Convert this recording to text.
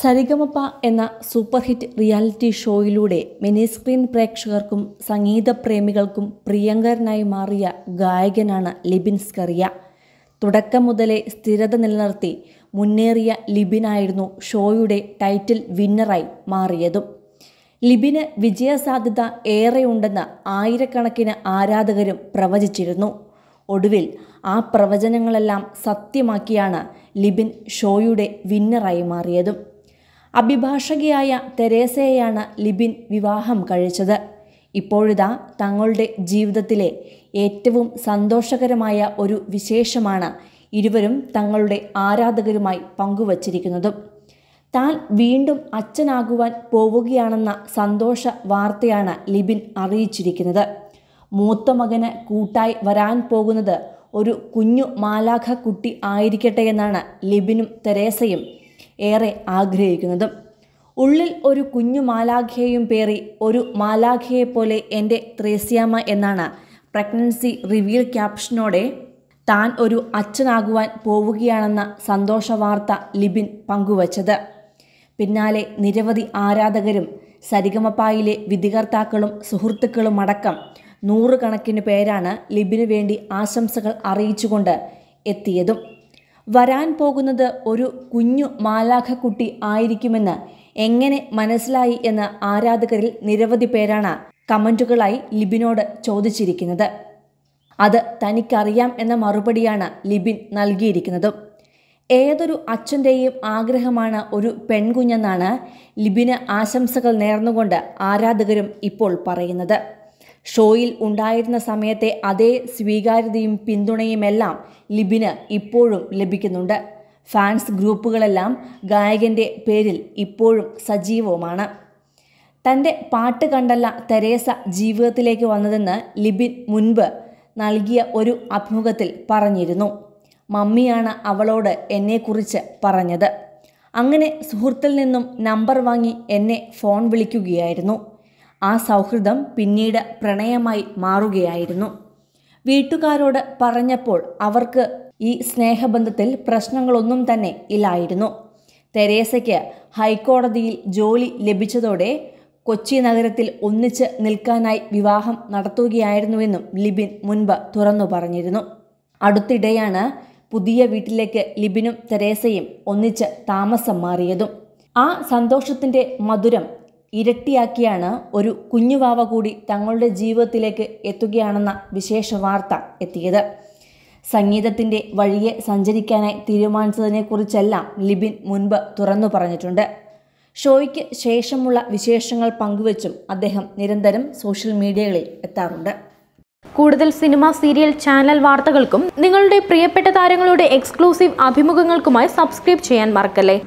സരിഗമപ്പ എന്ന super hit reality ഷോയിലൂടെ mini screen പ്രേക്ഷകർക്കും സംഗീത പ്രേമികൾക്കും പ്രിയങ്കരനായി മാറിയ ഗായകനാണ് ലിബിൻ സ്കറിയ തുടക്കം മുതലേ സ്ഥിരത നിലനിർത്തി മുന്നേറിയ ലിബിനായിരുന്നു ഷോയുടെ ടൈറ്റിൽ വിന്നറായി മാറിയതും ലിബിന് വിജയസാധ്യത ഏറെയുണ്ടെന്ന് ആയിരക്കണക്കിന് ആരാധകരും പ്രവചിച്ചിരുന്നു ഒടുവിൽ ആ പ്രവചനങ്ങളെല്ലാം സത്യമാക്കിയാണ് ലിബിൻ ഷോയുടെ വിന്നറായി മാറിയതും അഭിഭാഷകയായ തെരേസയെയാണ് ലിബിൻ വിവാഹം കഴിച്ചത് ഇപ്പോഴിതാ തങ്ങളുടെ ജീവിതത്തിലെ ഏറ്റവും സന്തോഷകരമായ ഒരു വിശേഷമാണ് ഇരുവരും തങ്ങളുടെ ആരാധകരുമായി പങ്കുവച്ചിരിക്കുന്നതും താൻ വീണ്ടും അച്ഛനാകുവാൻ പോവുകയാണെന്ന സന്തോഷ വാർത്തയാണ് ലിബിൻ അറിയിച്ചിരിക്കുന്നത് മൂത്ത മകന് കൂട്ടായി വരാൻ പോകുന്നത് ഒരു കുഞ്ഞു മാലാഖ കുട്ടി ആയിരിക്കട്ടെ എന്നാണ് ലിബിനും തെരേസയും ഏറെ ആഗ്രഹിക്കുന്നതും ഉള്ളിൽ ഒരു കുഞ്ഞു മാലാഖയെയും പേറി ഒരു മാലാഖയെപ്പോലെ എൻ്റെ ത്രേസ്യാമ എന്നാണ് പ്രഗ്നൻസി റിവീൽ ക്യാപ്ഷനോടെ താൻ ഒരു അച്ഛനാകുവാൻ പോവുകയാണെന്ന സന്തോഷ വാർത്ത ലിബിൻ പങ്കുവച്ചത് പിന്നാലെ നിരവധി ആരാധകരും സരിഗമപ്പായിലെ വിധികർത്താക്കളും സുഹൃത്തുക്കളും അടക്കം നൂറുകണക്കിന് പേരാണ് ലിബിനു വേണ്ടി ആശംസകൾ അറിയിച്ചുകൊണ്ട് എത്തിയതും വരാൻ പോകുന്നത് ഒരു കുഞ്ഞു മാലാഖക്കുട്ടി ആയിരിക്കുമെന്ന് എങ്ങനെ മനസ്സിലായി എന്ന് ആരാധകരിൽ നിരവധി പേരാണ് കമൻറ്റുകളായി ലിബിനോട് ചോദിച്ചിരിക്കുന്നത് അത് തനിക്കറിയാം എന്ന മറുപടിയാണ് ലിബിൻ നൽകിയിരിക്കുന്നതും ഏതൊരു അച്ഛൻ്റെയും ആഗ്രഹമാണ് ഒരു പെൺകുഞ്ഞെന്നാണ് ലിബിന് ആശംസകൾ നേർന്നുകൊണ്ട് ആരാധകരും ഇപ്പോൾ പറയുന്നത് ഷോയിൽ ഉണ്ടായിരുന്ന സമയത്തെ അതേ സ്വീകാര്യതയും പിന്തുണയുമെല്ലാം ലിബിന് ഇപ്പോഴും ലഭിക്കുന്നുണ്ട് ഫാൻസ് ഗ്രൂപ്പുകളെല്ലാം ഗായകൻ്റെ പേരിൽ ഇപ്പോഴും സജീവവുമാണ് തൻ്റെ പാട്ട് കണ്ടല്ല തെരേസ ജീവിതത്തിലേക്ക് വന്നതെന്ന് ലിബിൻ മുൻപ് നൽകിയ ഒരു അഭിമുഖത്തിൽ പറഞ്ഞിരുന്നു മമ്മിയാണ് അവളോട് എന്നെക്കുറിച്ച് പറഞ്ഞത് അങ്ങനെ സുഹൃത്തിൽ നിന്നും നമ്പർ വാങ്ങി എന്നെ ഫോൺ വിളിക്കുകയായിരുന്നു ആ സൗഹൃദം പിന്നീട് പ്രണയമായി മാറുകയായിരുന്നു വീട്ടുകാരോട് പറഞ്ഞപ്പോൾ അവർക്ക് ഈ സ്നേഹബന്ധത്തിൽ പ്രശ്നങ്ങളൊന്നും തന്നെ ഇല്ലായിരുന്നു തെരേസയ്ക്ക് ഹൈക്കോടതിയിൽ ജോലി ലഭിച്ചതോടെ കൊച്ചി നഗരത്തിൽ ഒന്നിച്ച് നിൽക്കാനായി വിവാഹം നടത്തുകയായിരുന്നുവെന്നും ലിബിൻ മുൻപ് തുറന്നു പറഞ്ഞിരുന്നു അടുത്തിടെയാണ് പുതിയ വീട്ടിലേക്ക് ലിബിനും തെരേസയും ഒന്നിച്ച് താമസം മാറിയതും ആ സന്തോഷത്തിൻ്റെ മധുരം ഇരട്ടിയാക്കിയാണ് ഒരു കുഞ്ഞുവാവ കൂടി തങ്ങളുടെ ജീവിതത്തിലേക്ക് എത്തുകയാണെന്ന വിശേഷ വാർത്ത എത്തിയത് സംഗീതത്തിൻ്റെ വഴിയെ സഞ്ചരിക്കാനായി തീരുമാനിച്ചതിനെക്കുറിച്ചെല്ലാം ലിബിൻ മുൻപ് തുറന്നു പറഞ്ഞിട്ടുണ്ട് ഷോയ്ക്ക് ശേഷമുള്ള വിശേഷങ്ങൾ പങ്കുവച്ചും അദ്ദേഹം നിരന്തരം സോഷ്യൽ മീഡിയകളിൽ എത്താറുണ്ട് കൂടുതൽ സിനിമ സീരിയൽ ചാനൽ വാർത്തകൾക്കും നിങ്ങളുടെ പ്രിയപ്പെട്ട താരങ്ങളുടെ എക്സ്ക്ലൂസീവ് അഭിമുഖങ്ങൾക്കുമായി സബ്സ്ക്രൈബ് ചെയ്യാൻ മറക്കല്ലേ